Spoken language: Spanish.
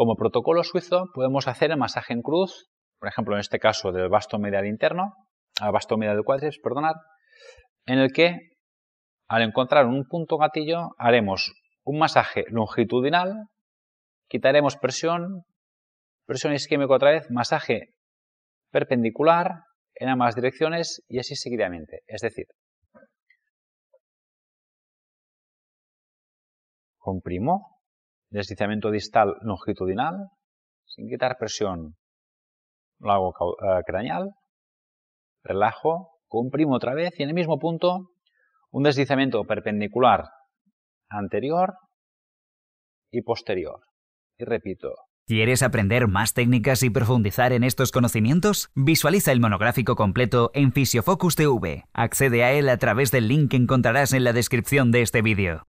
Como protocolo suizo podemos hacer el masaje en cruz, por ejemplo en este caso del vasto medial interno, al ah, vasto medial del cuádriceps, perdonad, en el que al encontrar un punto gatillo haremos un masaje longitudinal, quitaremos presión, presión isquémica otra vez, masaje perpendicular en ambas direcciones y así seguidamente. Es decir, comprimo, deslizamiento distal longitudinal, sin quitar presión, lago eh, craneal, relajo, comprimo otra vez y en el mismo punto un deslizamiento perpendicular anterior y posterior. Y repito, ¿Quieres aprender más técnicas y profundizar en estos conocimientos? Visualiza el monográfico completo en Fisiofocus TV. Accede a él a través del link que encontrarás en la descripción de este vídeo.